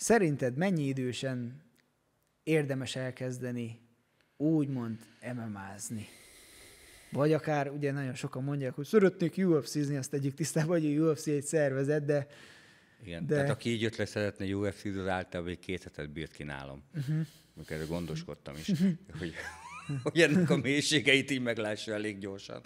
Szerinted mennyi idősen érdemes elkezdeni úgymond MMA-zni? Vagy akár, ugye nagyon sokan mondják, hogy szeretnék UFC-zni, azt egyik tisztában, hogy a UFC egy szervezet, de... Igen, de... tehát aki így jött le szeretne UFC-zni, az általában egy két hetet bírt ki nálam. Uh-huh. Mhm. erről gondoskodtam is, uh-huh. hogy, hogy ennek a mélységeit így meglássa elég gyorsan.